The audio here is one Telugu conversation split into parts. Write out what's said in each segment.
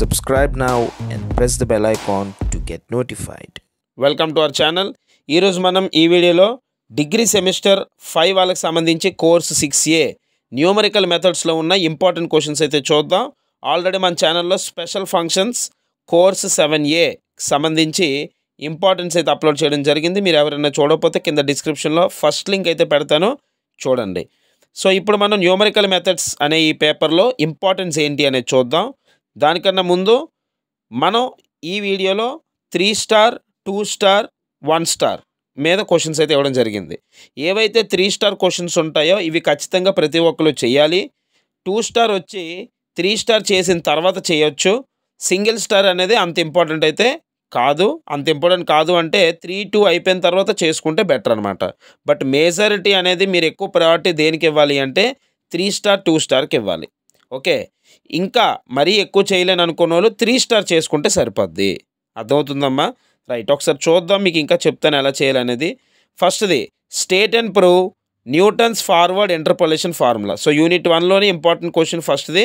subscribe now and press the bell icon to get notified welcome to our channel ఈరోజు మనం ఈ వీడియోలో డిగ్రీ సెమిస్టర్ ఫైవ్ వాళ్ళకి సంబంధించి కోర్స్ సిక్స్ ఏ న్యూమరికల్ మెథడ్స్లో ఉన్న ఇంపార్టెంట్ క్వశ్చన్స్ అయితే చూద్దాం ఆల్రెడీ మన ఛానల్లో special functions course seven A సంబంధించి ఇంపార్టెన్స్ అయితే అప్లోడ్ చేయడం జరిగింది మీరు ఎవరైనా చూడకపోతే కింద డిస్క్రిప్షన్లో ఫస్ట్ లింక్ అయితే పెడతాను చూడండి సో ఇప్పుడు మనం న్యూమరికల్ మెథడ్స్ అనే ఈ పేపర్లో ఇంపార్టెన్స్ ఏంటి అనేది చూద్దాం దానికన్నా ముందు మనం ఈ వీడియోలో three star two star one star మీద క్వశ్చన్స్ అయితే ఇవ్వడం జరిగింది ఏవైతే త్రీ స్టార్ క్వశ్చన్స్ ఉంటాయో ఇవి ఖచ్చితంగా ప్రతి ఒక్కరు చేయాలి టూ స్టార్ వచ్చి త్రీ స్టార్ చేసిన తర్వాత చేయొచ్చు సింగిల్ స్టార్ అనేది అంత ఇంపార్టెంట్ అయితే కాదు అంత ఇంపార్టెంట్ కాదు అంటే త్రీ టూ అయిపోయిన తర్వాత చేసుకుంటే బెటర్ అనమాట బట్ మేజారిటీ అనేది మీరు ఎక్కువ ప్రయారిటీ దేనికి ఇవ్వాలి అంటే త్రీ స్టార్ టూ స్టార్కి ఇవ్వాలి ఓకే ఇంకా మరీ ఎక్కువ చేయలేని అనుకున్న వాళ్ళు త్రీ స్టార్ చేసుకుంటే సరిపోద్ది అర్థమవుతుందమ్మా రైట్ ఒకసారి చూద్దాం మీకు ఇంకా చెప్తాను ఎలా చేయాలనేది ఫస్ట్ది state and prove Newton's forward interpolation formula so unit వన్లోనే ఇంపార్టెంట్ క్వశ్చన్ ఫస్ట్ది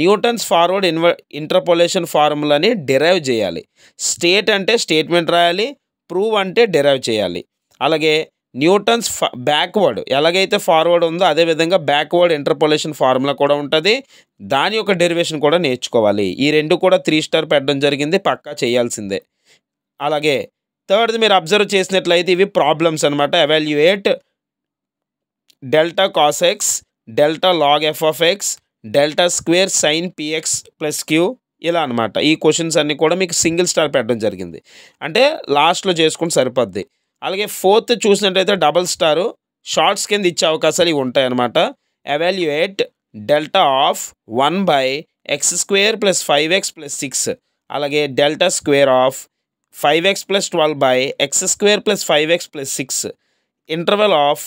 న్యూటన్స్ ఫార్వర్డ్ ఇన్వ ఇంటర్పోలేషన్ ఫార్ములాని డిరైవ్ చేయాలి స్టేట్ అంటే స్టేట్మెంట్ రాయాలి ప్రూవ్ అంటే డిరైవ్ చేయాలి అలాగే న్యూటన్స్ బ్యాక్వర్డ్ ఎలాగైతే ఫార్వర్డ్ ఉందో అదేవిధంగా బ్యాక్వర్డ్ ఇంటర్పోలేషన్ ఫార్ములా కూడా ఉంటుంది దాని యొక్క డెరివేషన్ కూడా నేర్చుకోవాలి ఈ రెండు కూడా త్రీ స్టార్ పెట్టడం జరిగింది పక్కా చేయాల్సిందే అలాగే థర్డ్ మీరు అబ్జర్వ్ చేసినట్లయితే ఇవి ప్రాబ్లమ్స్ అనమాట evaluate delta cos x delta log f of x delta square sin p x plus q ఇలా అనమాట ఈ క్వశ్చన్స్ అన్నీ కూడా మీకు సింగిల్ స్టార్ పెట్టడం జరిగింది అంటే లాస్ట్లో చేసుకుంటే సరిపోద్ది అలాగే ఫోర్త్ చూసినట్టయితే డబల్ స్టారు షార్ట్స్ కింద ఇచ్చే అవకాశాలు ఇవి ఉంటాయన్నమాట evaluate delta of one by x square plus five x plus six అలాగే delta square of five x plus twelve by x square plus five x plus six interval of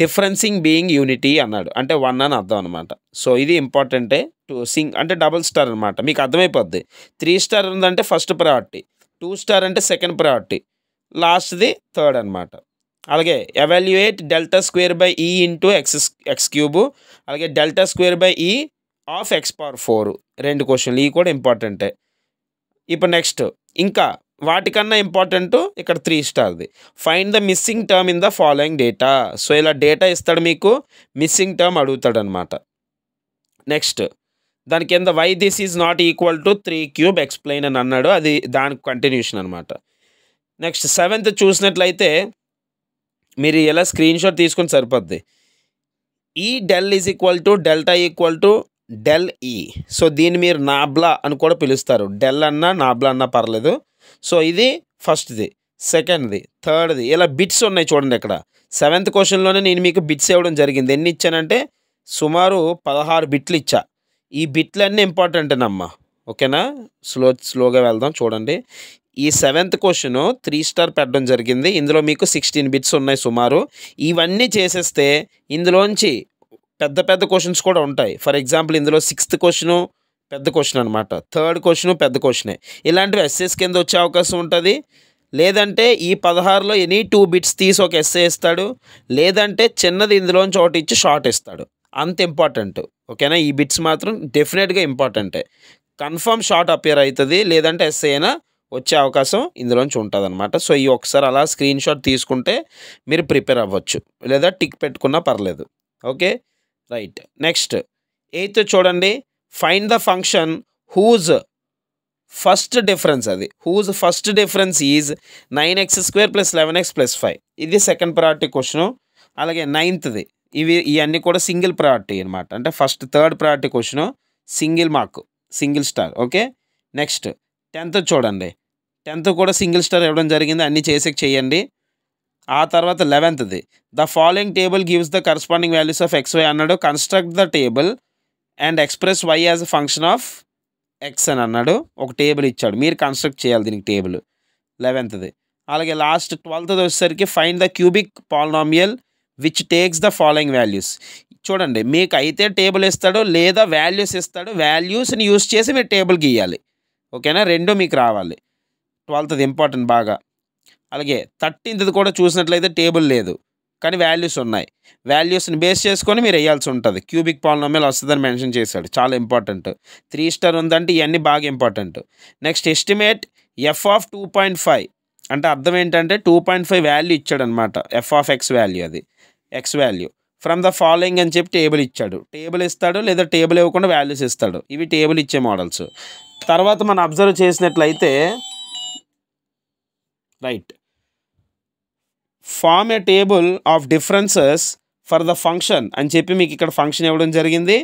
differencing being unity అన్నాడు అంటే వన్ అని అర్థం అనమాట సో ఇది ఇంపార్టెంటే టూ సింగ్ అంటే డబుల్ స్టార్ అనమాట మీకు అర్థమైపోద్ది త్రీ స్టార్ ఉందంటే ఫస్ట్ ప్రయారిటీ టూ స్టార్ అంటే సెకండ్ ప్రయారిటీ లాస్ట్ది థర్డ్ అనమాట అలాగే evaluate delta square by e into x x cube అలాగే delta square by e of x power four రెండు క్వశ్చన్లు ఈ కూడా ఇంపార్టెంటే ఇప్పుడు నెక్స్ట్ ఇంకా వాటికన్నా ఇంపార్టెంట్ ఇక్కడ త్రీ స్టార్ది find the missing term in the following data so ఇలా డేటా ఇస్తాడు మీకు మిస్సింగ్ టర్మ్ అడుగుతాడనమాట నెక్స్ట్ దాని కింద why this is not equal to three cube explain అని అన్నాడు అది దానికి కంటిన్యూషన్ అనమాట నెక్స్ట్ సెవెంత్ చూసినట్లయితే మీరు ఇలా స్క్రీన్ షాట్ తీసుకొని సరిపోద్ది ఈ del is equal to delta equal to del e so దీన్ని మీరు నాబ్లా అని కూడా పిలుస్తారు డెల్ అన్నా నాబ్లా అన్నా పర్లేదు సో ఇది ఫస్ట్ది సెకండ్ది థర్డ్ది ఇలా బిట్స్ ఉన్నాయి చూడండి ఇక్కడ సెవెంత్ క్వశ్చన్లోనే నేను మీకు బిట్స్ ఇవ్వడం జరిగింది ఎన్ని ఇచ్చానంటే సుమారు పదహారు బిట్లు ఇచ్చా ఈ బిట్లన్నీ ఇంపార్టెంట్ అమ్మా ఓకేనా స్లో స్లోగా వెళ్దాం చూడండి ఈ సెవెంత్ క్వశ్చన్ త్రీ స్టార్ పెట్టడం జరిగింది ఇందులో మీకు సిక్స్టీన్ బిట్స్ ఉన్నాయి సుమారు ఇవన్నీ చేసేస్తే ఇందులోంచి పెద్ద పెద్ద క్వశ్చన్స్ కూడా ఉంటాయి ఫర్ ఎగ్జాంపుల్ ఇందులో సిక్స్త్ క్వశ్చను పెద్ద క్వశ్చన్ అనమాట థర్డ్ క్వశ్చన్ పెద్ద క్వశ్చనే ఇలాంటివి ఎస్ఎస్ కింద వచ్చే అవకాశం ఉంటుంది లేదంటే ఈ పదహారులో ఎనీ టూ బిట్స్ తీసి ఒక ఎస్ఏ ఇస్తాడు లేదంటే చిన్నది ఇందులోంచి ఒకటి ఇచ్చి షార్ట్ ఇస్తాడు అంత ఇంపార్టెంట్ ఓకేనా ఈ బిట్స్ మాత్రం డెఫినెట్గా ఇంపార్టెంటే కన్ఫర్మ్ షార్ట్ అపేర్ అవుతుంది లేదంటే ఎస్ఏ అయినా వచ్చే అవకాశం ఇందులోంచి ఉంటుంది అనమాట సో ఈ ఒకసారి అలా స్క్రీన్ షాట్ తీసుకుంటే మీరు ప్రిపేర్ అవ్వచ్చు లేదా టిక్ పెట్టుకున్నా పర్లేదు ఓకే రైట్ నెక్స్ట్ ఎయిత్ చూడండి find the function whose first difference అది whose first difference is nine x square plus eleven x plus five ఇది సెకండ్ ప్రయారిటీ క్వశ్చను అలాగే నైన్త్ది ఇవి ఇవన్నీ కూడా సింగిల్ ప్రయారిటీ అనమాట అంటే first third priority question single mark single star okay next tenth చూడండి టెన్త్ కూడా సింగిల్ స్టార్ ఇవ్వడం జరిగింది అన్ని చేసేకి చేయండి ఆ తర్వాత లెవెంత్ది the following table gives the corresponding values of x y అన్నాడు construct the table and express y as a function of x అని అన్నాడు ఒక టేబుల్ ఇచ్చాడు మీరు కన్స్ట్రక్ట్ చేయాలి దీనికి టేబుల్ లెవెంత్ది అలాగే లాస్ట్ ట్వెల్త్ వచ్చేసరికి find the cubic polynomial which takes the following values చూడండి మీకు అయితే టేబుల్ ఇస్తాడు లేదా వాల్యూస్ ఇస్తాడు వాల్యూస్ని యూస్ చేసి మీరు టేబుల్ గీయాలి ఓకేనా రెండు మీకు రావాలి అది ఇంపార్టెంట్ బాగా అలాగే థర్టీన్త్ కూడా చూసినట్లయితే టేబుల్ లేదు కానీ వాల్యూస్ ఉన్నాయి వాల్యూస్ని బేస్ చేసుకొని మీరు వేయాల్సి ఉంటుంది క్యూబిక్ పాలినోమియల్ వస్తుందని మెన్షన్ చేశాడు చాలా ఇంపార్టెంట్ త్రీ స్టార్ ఉందంటే ఇవన్నీ బాగా important next estimate f of two point five అంటే అర్థం ఏంటంటే టూ పాయింట్ ఫైవ్ వాల్యూ ఇచ్చాడనమాట ఎఫ్ ఆఫ్ ఎక్స్ వాల్యూ అది x value from the following అని చెప్పి టేబుల్ ఇచ్చాడు టేబుల్ ఇస్తాడు లేదా టేబుల్ ఇవ్వకుండా వాల్యూస్ ఇస్తాడు ఇవి టేబుల్ ఇచ్చే మోడల్స్ తర్వాత మనం అబ్జర్వ్ చేసినట్లయితే right form a table of differences for the function అని చెప్పి మీకు ఇక్కడ ఫంక్షన్ ఇవ్వడం జరిగింది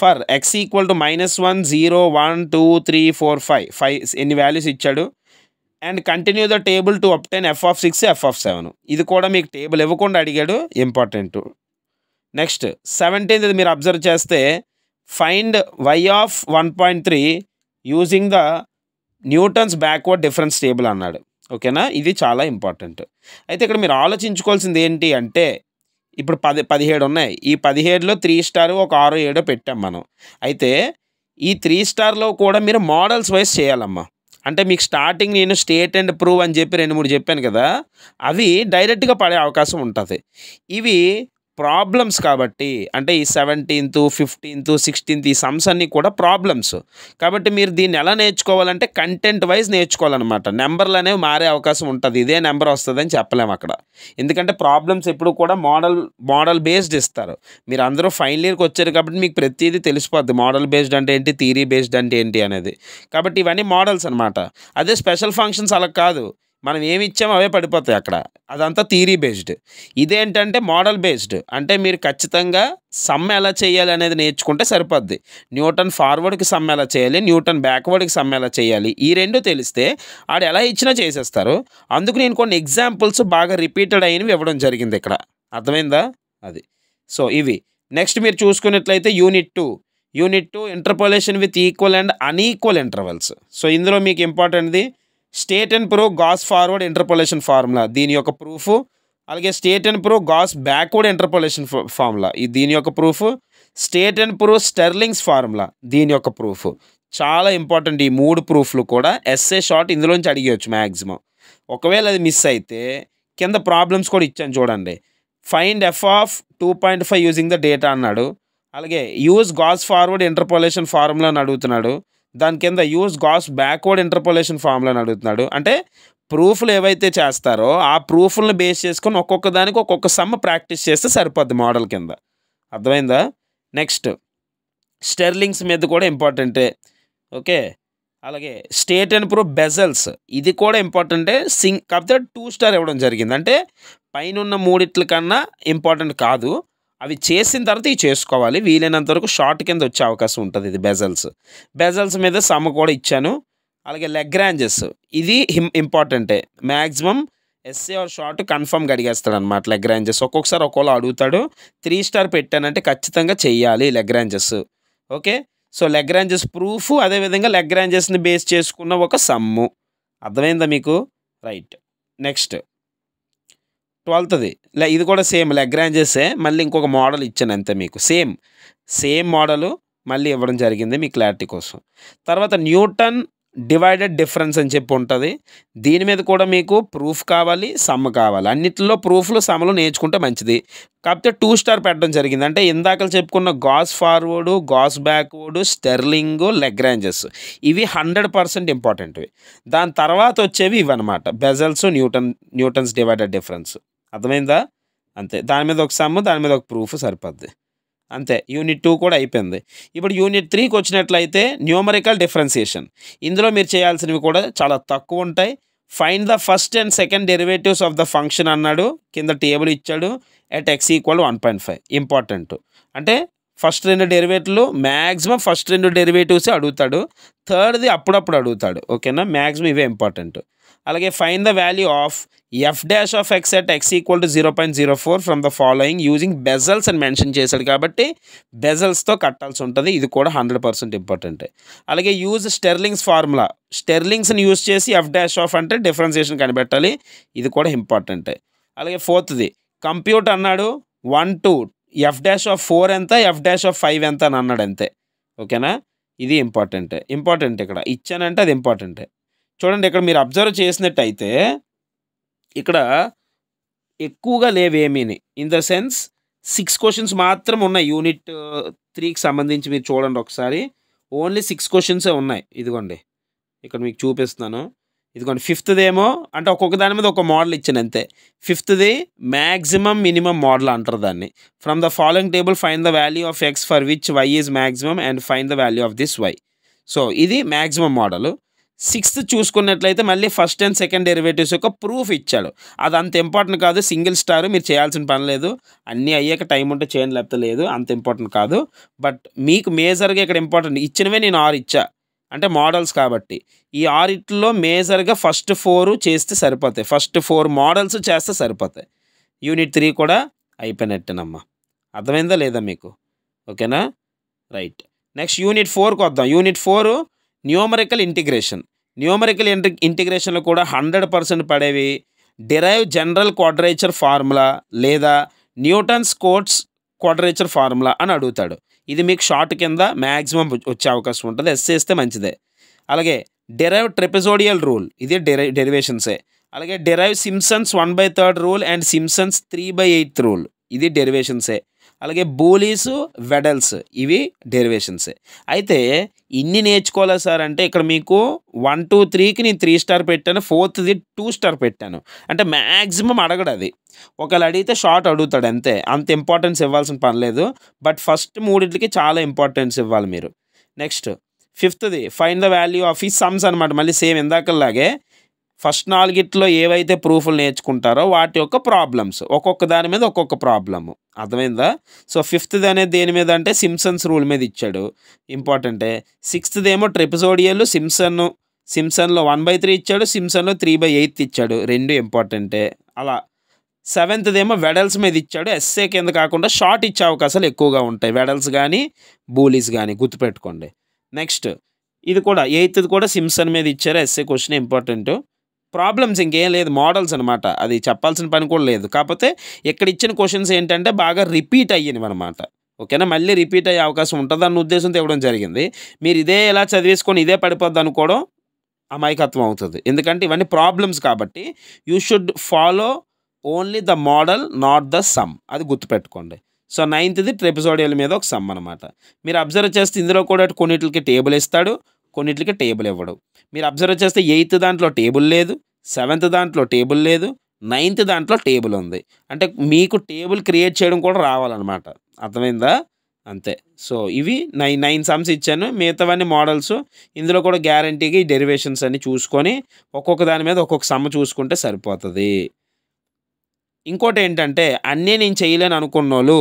for x equal to minus one zero one two three four five five ఎన్ని వాల్యూస్ ఇచ్చాడు and continue the table to up to ten f of six f of seven ఇది కూడా మీకు టేబుల్ ఇవ్వకుండా అడిగాడు ఇంపార్టెంట్ నెక్స్ట్ సెవెంటీన్త్ మీరు అబ్జర్వ్ చేస్తే find y of one point three using the Newton's backward difference table అన్నాడు ఓకేనా ఇది చాలా ఇంపార్టెంట్ అయితే ఇక్కడ మీరు ఆలోచించుకోవాల్సింది ఏంటి అంటే ఇప్పుడు పది పదిహేడు ఉన్నాయి ఈ పదిహేడులో త్రీ స్టార్ ఒక ఆరు ఏడో పెట్టాం మనం అయితే ఈ త్రీ స్టార్లో కూడా మీరు మోడల్స్ వైజ్ చేయాలమ్మా అంటే మీకు స్టార్టింగ్ నేను స్టేట్ అండ్ ప్రూవ్ అని చెప్పి రెండు మూడు చెప్పాను కదా అవి డైరెక్ట్గా పడే అవకాశం ఉంటుంది ఇవి ప్రాబ్లమ్స్ కాబట్టి అంటే ఈ సెవెంటీన్త్ ఫిఫ్టీన్త్ సిక్స్టీన్త్ ఈ సమ్స్ అన్నీ కూడా ప్రాబ్లమ్స్ కాబట్టి మీరు దీన్ని ఎలా నేర్చుకోవాలంటే కంటెంట్ వైజ్ నేర్చుకోవాలన్నమాట నెంబర్లు అనేవి మారే అవకాశం ఉంటుంది ఇదే నెంబర్ వస్తుందని చెప్పలేము అక్కడ ఎందుకంటే ప్రాబ్లమ్స్ ఎప్పుడు కూడా మోడల్ మోడల్ బేస్డ్ ఇస్తారు మీరు అందరూ ఫైనల్ ఇయర్కి వచ్చారు కాబట్టి మీకు ప్రతిదీ తెలిసిపోద్ది మోడల్ బేస్డ్ అంటే ఏంటి థీరీ బేస్డ్ అంటే ఏంటి అనేది కాబట్టి ఇవన్నీ మోడల్స్ అనమాట అదే స్పెషల్ ఫంక్షన్స్ అలా కాదు మనం ఏమి ఇచ్చామో అవే పడిపోతాయి అక్కడ అదంతా థీరీ బేస్డ్ ఇదేంటంటే మోడల్ బేస్డ్ అంటే మీరు ఖచ్చితంగా సమ్ ఎలా చేయాలి అనేది నేర్చుకుంటే సరిపోద్ది న్యూటన్ ఫార్వర్డ్కి సమ్ ఎలా చేయాలి న్యూటన్ బ్యాక్వర్డ్కి సమ్ ఎలా చేయాలి ఈ రెండు తెలిస్తే ఆడు ఎలా ఇచ్చినా చేసేస్తారు అందుకు నేను కొన్ని ఎగ్జాంపుల్స్ బాగా రిపీటెడ్ అయినవి ఇవ్వడం జరిగింది ఇక్కడ అర్థమైందా అది సో ఇవి నెక్స్ట్ మీరు చూసుకున్నట్లయితే unit two unit two interpolation with equal and unequal intervals so ఇందులో మీకు ఇంపార్టెంట్ది state and prove Gauss forward interpolation formula దీని యొక్క ప్రూఫ్ అలాగే state and prove Gauss backward interpolation formula ఇది దీని యొక్క proof state and prove Stirling's formula దీని యొక్క ప్రూఫ్ చాలా ఇంపార్టెంట్ ఈ మూడు ప్రూఫ్లు కూడా ఎస్ఏ షార్ట్ ఇందులోంచి అడిగేయచ్చు మ్యాక్సిమం ఒకవేళ అది మిస్ అయితే కింద ప్రాబ్లమ్స్ కూడా ఇచ్చాను చూడండి find f of two point five using the data అన్నాడు అలాగే use Gauss forward interpolation formula అని అడుగుతున్నాడు దాని కింద use Gauss backward interpolation formula అని అడుగుతున్నాడు అంటే ప్రూఫ్లు ఏవైతే చేస్తారో ఆ ప్రూఫ్లను బేస్ చేసుకొని ఒక్కొక్క దానికి ఒక్కొక్క సమ్ ప్రాక్టీస్ చేస్తే సరిపోద్ది మోడల్ కింద అర్థమైందా నెక్స్ట్ స్టెర్లింగ్స్ మీద కూడా ఇంపార్టెంటే ఓకే అలాగే స్టేట్ అండ్ ప్రూఫ్ బెజల్స్ ఇది కూడా ఇంపార్టెంటే సింగ్ కాకపోతే టూ స్టార్ ఇవ్వడం జరిగింది అంటే పైన మూడిట్ల కన్నా ఇంపార్టెంట్ కాదు అవి చేసిన తర్వాత ఇవి చేసుకోవాలి వీలైనంత వరకు షార్ట్ కింద వచ్చే అవకాశం ఉంటుంది ఇది బెజల్స్ బెజల్స్ మీద సమ్ కూడా ఇచ్చాను అలాగే లెగ్ రాంజెస్ ఇది ఇంపార్టెంటే మ్యాక్సిమం ఎస్ఏ ఆర్ షార్ట్ కన్ఫర్మ్గా అడిగేస్తాడు అనమాట లెగ్రాంజెస్ ఒక్కొక్కసారి ఒక్కోలా అడుగుతాడు త్రీ స్టార్ పెట్టానంటే ఖచ్చితంగా చెయ్యాలి Lagrange's okay so Lagrange's proof అదేవిధంగా లెగ్రాంజెస్ని బేస్ చేసుకున్న ఒక సమ్ము అర్థమైందా మీకు రైట్ నెక్స్ట్ ట్వెల్త్ది ఇది కూడా సేమ్ లెగ్రాంజెసే మళ్ళీ ఇంకొక మోడల్ ఇచ్చాను అంతే మీకు సేమ్ సేమ్ మోడలు మళ్ళీ ఇవ్వడం జరిగింది మీ క్లారిటీ కోసం తర్వాత న్యూటన్ డివైడెడ్ డిఫరెన్స్ అని చెప్పి ఉంటుంది దీని మీద కూడా మీకు ప్రూఫ్ కావాలి సమ్మ కావాలి అన్నిటిలో ప్రూఫ్లు సమ్లు నేర్చుకుంటే మంచిది కాకపోతే టూ స్టార్ పెట్టడం జరిగింది అంటే ఇందాకలు చెప్పుకున్న గాస్ ఫార్వర్డు గాస్ బ్యాక్వర్డ్ లెగ్ లెగ్రాంజెస్ ఇవి హండ్రెడ్ పర్సెంట్ ఇంపార్టెంట్వి దాని తర్వాత వచ్చేవి ఇవన్నమాట Bessel's Newton Newton's divided difference అర్థమైందా అంతే దాని మీద ఒక సమ్ దాని మీద ఒక ప్రూఫ్ సరిపోద్ది అంతే యూనిట్ టూ కూడా అయిపోయింది ఇప్పుడు యూనిట్ త్రీకి వచ్చినట్లయితే న్యూమరికల్ డిఫరెన్సియేషన్ ఇందులో మీరు చేయాల్సినవి కూడా చాలా తక్కువ ఉంటాయి find the first and second derivatives of the function అన్నాడు కింద టేబుల్ ఇచ్చాడు at x equal one point five important అంటే ఫస్ట్ రెండు డెరివేటివ్లు మ్యాక్సిమం ఫస్ట్ రెండు డెరివేటివ్సే అడుగుతాడు థర్డ్ది అప్పుడప్పుడు అడుగుతాడు ఓకేనా మ్యాక్సిమం ఇవే ఇంపార్టెంట్ అలాగే find the value of f dash of x at x equal to zero point zero four from the following using Bessel's అని మెన్షన్ చేశాడు కాబట్టి బెజల్స్తో కట్టాల్సి ఉంటుంది ఇది కూడా హండ్రెడ్ పర్సెంట్ ఇంపార్టెంట్ అలాగే యూజ్ స్టెర్లింగ్స్ ఫార్ములా స్టెర్లింగ్స్ని యూజ్ చేసి ఎఫ్ డాష్ ఆఫ్ అంటే డిఫరెన్సియేషన్ కనిపెట్టాలి ఇది కూడా ఇంపార్టెంట్ అలాగే ఫోర్త్ది కంప్యూట్ అన్నాడు one two f dash of four ఎంత ఎఫ్ డాష్ ఆఫ్ ఫైవ్ ఎంత అని అన్నాడు అంతే ఓకేనా ఇది ఇంపార్టెంట్ ఇంపార్టెంట్ ఇక్కడ ఇచ్చానంటే అది ఇంపార్టెంటే చూడండి ఇక్కడ మీరు అబ్జర్వ్ చేసినట్టయితే ఇక్కడ ఎక్కువగా లేవేమీని in the sense six questions మాత్రం ఉన్నాయి యూనిట్ త్రీకి uh, సంబంధించి మీరు చూడండి ఒకసారి ఓన్లీ సిక్స్ క్వశ్చన్సే ఉన్నాయి ఇదిగోండి ఇక్కడ మీకు చూపిస్తున్నాను ఇదిగోండి ఫిఫ్త్ది ఏమో అంటే ఒక్కొక్క దాని మీద ఒక మోడల్ ఇచ్చిన అంతే ఫిఫ్త్ది మ్యాక్సిమం మినిమం మోడల్ అంటారు దాన్ని from the following table find the value of x for which y is maximum and find the value of this y so ఇది మ్యాక్సిమం మోడల్ సిక్స్త్ చూసుకున్నట్లయితే మళ్ళీ ఫస్ట్ అండ్ సెకండ్ డెరివేటివ్స్ యొక్క ప్రూఫ్ ఇచ్చాడు అది అంత ఇంపార్టెంట్ కాదు సింగిల్ స్టార్ మీరు చేయాల్సిన పని లేదు అన్నీ అయ్యాక టైం ఉంటే చేయని లేకపోతే లేదు అంత ఇంపార్టెంట్ కాదు బట్ మీకు మేజర్గా ఇక్కడ ఇంపార్టెంట్ ఇచ్చినవే నేను ఆరు ఇచ్చా అంటే మోడల్స్ కాబట్టి ఈ ఆరిట్లో మేజర్గా ఫస్ట్ ఫోర్ చేస్తే సరిపోతాయి ఫస్ట్ ఫోర్ మోడల్స్ చేస్తే సరిపోతాయి యూనిట్ త్రీ కూడా అయిపోయినట్టేనమ్మా అర్థమైందా లేదా మీకు ఓకేనా రైట్ నెక్స్ట్ యూనిట్ ఫోర్కి వద్దాం unit four numerical integration numerical ఇంటి ఇంటిగ్రేషన్లు కూడా హండ్రెడ్ పర్సెంట్ పడేవి డిరైవ్ జనరల్ క్వాడ్రేచర్ ఫార్ములా లేదా న్యూటన్స్ కోట్స్ క్వాడ్రేచర్ ఫార్ములా అని అడుగుతాడు ఇది మీకు షార్ట్ కింద మ్యాక్సిమం వచ్చే అవకాశం ఉంటుంది ఎస్ చేస్తే మంచిదే అలాగే డెరైవ్ ట్రిపిజోడియల్ రూల్ ఇది డెరై డెరివేషన్సే అలాగే derive Simpson's one by third rule and Simpson's three by eighth rule ఇది డెరివేషన్సే అలాగే బూలీస్ వెడల్స్ ఇవి డెరివేషన్స్ అయితే ఇన్ని నేర్చుకోవాలా సార్ అంటే ఇక్కడ మీకు వన్ టూ త్రీకి నేను త్రీ స్టార్ పెట్టాను ఫోర్త్ది టూ స్టార్ పెట్టాను అంటే మ్యాక్సిమం అడగడు అది ఒకవేళ అడిగితే షార్ట్ అడుగుతాడు అంతే అంత ఇంపార్టెన్స్ ఇవ్వాల్సిన పని లేదు బట్ ఫస్ట్ మూడింటికి చాలా ఇంపార్టెన్స్ ఇవ్వాలి మీరు నెక్స్ట్ ఫిఫ్త్ది ఫైన్ ద వాల్యూ ఆఫ్ ఈ సమ్స్ అనమాట మళ్ళీ సేమ్ ఇందాకలాగే ఫస్ట్ నాలుగిట్లో ఏవైతే ప్రూఫ్లు నేర్చుకుంటారో వాటి యొక్క ప్రాబ్లమ్స్ ఒక్కొక్క దాని మీద ఒక్కొక్క ప్రాబ్లము అర్థమైందా సో ఫిఫ్త్ది అనేది దేని మీద అంటే సిమ్సన్స్ రూల్ మీద ఇచ్చాడు ఇంపార్టెంటే సిక్స్త్ది ఏమో ట్రిపిసోడియల్ సిమ్సన్ సిమ్సన్లో వన్ బై త్రీ ఇచ్చాడు సిమ్సన్లో త్రీ బై ఎయిత్ ఇచ్చాడు రెండు ఇంపార్టెంటే అలా ఏమో వెడల్స్ మీద ఇచ్చాడు ఎస్ఏ కింద కాకుండా షార్ట్ ఇచ్చే అవకాశాలు ఎక్కువగా ఉంటాయి వెడల్స్ కానీ బూలీస్ కానీ గుర్తుపెట్టుకోండి నెక్స్ట్ ఇది కూడా ఎయిత్ది కూడా సిమ్సన్ మీద ఇచ్చారు ఎస్ఏ క్వశ్చన్ ఇంపార్టెంట్ ప్రాబ్లమ్స్ ఇంకేం లేదు మోడల్స్ అనమాట అది చెప్పాల్సిన పని కూడా లేదు కాకపోతే ఇక్కడ ఇచ్చిన క్వశ్చన్స్ ఏంటంటే బాగా రిపీట్ అయ్యినవి అనమాట ఓకేనా మళ్ళీ రిపీట్ అయ్యే అవకాశం అన్న ఉద్దేశంతో ఇవ్వడం జరిగింది మీరు ఇదే ఎలా చదివేసుకొని ఇదే పడిపోద్ది అనుకోవడం అమాయకత్వం అవుతుంది ఎందుకంటే ఇవన్నీ ప్రాబ్లమ్స్ కాబట్టి you should follow only the model not the sum అది గుర్తుపెట్టుకోండి సో నైన్త్ది ట్రెపిసోడియల్ మీద ఒక సమ్ అనమాట మీరు అబ్జర్వ్ చేస్తే ఇందులో కూడా కొన్నిటికి టేబుల్ ఇస్తాడు కొన్నిటికి టేబుల్ ఇవ్వడు మీరు అబ్జర్వ్ చేస్తే ఎయిత్ దాంట్లో టేబుల్ లేదు సెవెంత్ దాంట్లో టేబుల్ లేదు నైన్త్ దాంట్లో టేబుల్ ఉంది అంటే మీకు టేబుల్ క్రియేట్ చేయడం కూడా రావాలన్నమాట అర్థమైందా అంతే సో ఇవి నైన్ నైన్ సమ్స్ ఇచ్చాను మిగతావన్నీ మోడల్స్ ఇందులో కూడా గ్యారంటీకి డెరివేషన్స్ అన్నీ చూసుకొని ఒక్కొక్క దాని మీద ఒక్కొక్క సమ్ చూసుకుంటే సరిపోతుంది ఇంకోటి ఏంటంటే అన్నీ నేను చేయలేను అనుకున్న వాళ్ళు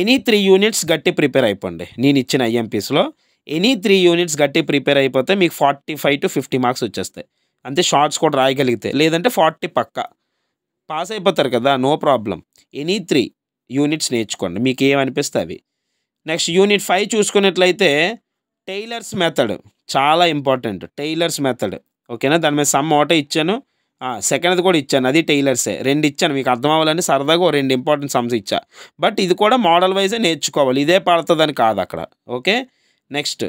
ఎనీ త్రీ యూనిట్స్ గట్టి ప్రిపేర్ అయిపోండి నేను ఇచ్చిన ఐఎంపీస్లో ఎనీ త్రీ యూనిట్స్ గట్టి ప్రిపేర్ అయిపోతే మీకు forty five to fifty marks వచ్చేస్తాయి అంతే షార్ట్స్ కూడా రాయగలిగితే లేదంటే ఫార్టీ పక్క పాస్ అయిపోతారు కదా no problem any three units నేర్చుకోండి మీకు ఏమనిపిస్తే అవి నెక్స్ట్ యూనిట్ ఫైవ్ చూసుకున్నట్లయితే టైలర్స్ మెథడ్ చాలా ఇంపార్టెంట్ టైలర్స్ మెథడ్ ఓకేనా దాని మీద సమ్ ఒకటే ఇచ్చాను సెకండ్ కూడా ఇచ్చాను అది టైలర్సే రెండు ఇచ్చాను మీకు అర్థం అవ్వాలని సరదాగా రెండు ఇంపార్టెంట్ సమ్స్ ఇచ్చా బట్ ఇది కూడా మోడల్ వైజే నేర్చుకోవాలి ఇదే పడుతుందని కాదు అక్కడ ఓకే నెక్స్ట్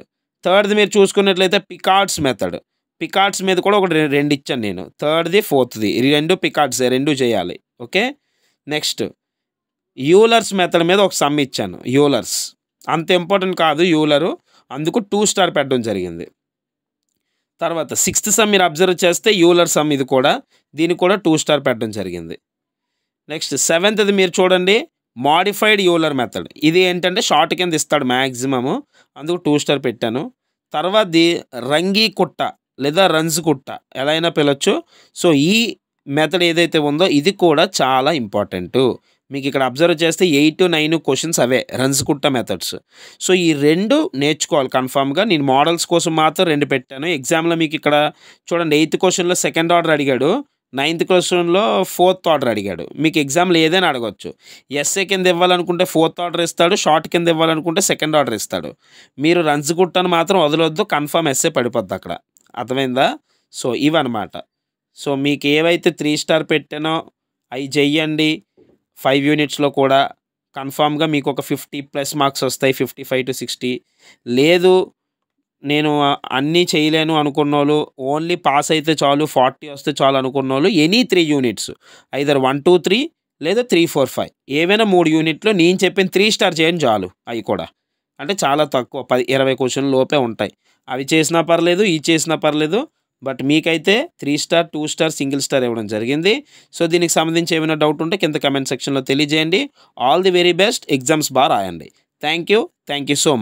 థర్డ్ది మీరు చూసుకున్నట్లయితే పికార్డ్స్ మెథడ్ పికార్డ్స్ మీద కూడా ఒకటి రెండు ఇచ్చాను నేను థర్డ్ది ఫోర్త్ది రెండు పికార్డ్స్ రెండు చేయాలి ఓకే నెక్స్ట్ యూలర్స్ మెథడ్ మీద ఒక సమ్ ఇచ్చాను యూలర్స్ అంత ఇంపార్టెంట్ కాదు యూలరు అందుకు టూ స్టార్ పెట్టడం జరిగింది తర్వాత సిక్స్త్ సమ్ మీరు అబ్జర్వ్ చేస్తే యూలర్ సమ్ ఇది కూడా దీనికి కూడా టూ స్టార్ పెట్టడం జరిగింది నెక్స్ట్ సెవెంత్ది మీరు చూడండి మాడిఫైడ్ యూలర్ మెథడ్ ఇది ఏంటంటే షార్ట్ కింద ఇస్తాడు మ్యాక్సిమము అందుకు టూ స్టార్ పెట్టాను తర్వాతది రంగి కుట్ట లేదా రన్స్ కుట్ట ఎలా అయినా పిలవచ్చు సో ఈ మెథడ్ ఏదైతే ఉందో ఇది కూడా చాలా ఇంపార్టెంట్ మీకు ఇక్కడ అబ్జర్వ్ చేస్తే ఎయిట్ నైన్ క్వశ్చన్స్ అవే రన్స్ కుట్ట మెథడ్స్ సో ఈ రెండు నేర్చుకోవాలి కన్ఫామ్గా నేను మోడల్స్ కోసం మాత్రం రెండు పెట్టాను ఎగ్జామ్లో మీకు ఇక్కడ చూడండి ఎయిత్ క్వశ్చన్లో సెకండ్ ఆర్డర్ అడిగాడు నైన్త్ క్వశ్చన్లో ఫోర్త్ ఆర్డర్ అడిగాడు మీకు ఎగ్జామ్లు ఏదైనా అడగచ్చు ఎస్ఏ కింద ఇవ్వాలనుకుంటే ఫోర్త్ ఆర్డర్ ఇస్తాడు షార్ట్ కింద ఇవ్వాలనుకుంటే సెకండ్ ఆర్డర్ ఇస్తాడు మీరు రన్స్ గుట్టను మాత్రం వదలొద్దు కన్ఫామ్ ఎస్ఏ పడిపోద్ది అక్కడ అర్థమైందా సో ఇవన్నమాట సో మీకు ఏవైతే త్రీ స్టార్ పెట్టానో అవి చెయ్యండి ఫైవ్ యూనిట్స్లో కూడా కన్ఫామ్గా మీకు ఒక ఫిఫ్టీ ప్లస్ మార్క్స్ వస్తాయి ఫిఫ్టీ ఫైవ్ టు సిక్స్టీ లేదు నేను అన్నీ చేయలేను అనుకున్న వాళ్ళు ఓన్లీ పాస్ అయితే చాలు ఫార్టీ వస్తే చాలు అనుకున్న వాళ్ళు any three units either one two three లేదా త్రీ ఫోర్ ఫైవ్ ఏవైనా మూడు యూనిట్లు నేను చెప్పిన త్రీ స్టార్ చేయండి చాలు అవి కూడా అంటే చాలా తక్కువ పది ఇరవై క్వశ్చన్ లోపే ఉంటాయి అవి చేసినా పర్లేదు ఇవి చేసినా పర్లేదు బట్ మీకైతే three star two star single star ఇవ్వడం జరిగింది సో దీనికి సంబంధించి ఏమైనా డౌట్ ఉంటే కింద కమెంట్ సెక్షన్లో తెలియజేయండి all the very best exams బాగా రాయండి thank you thank you so much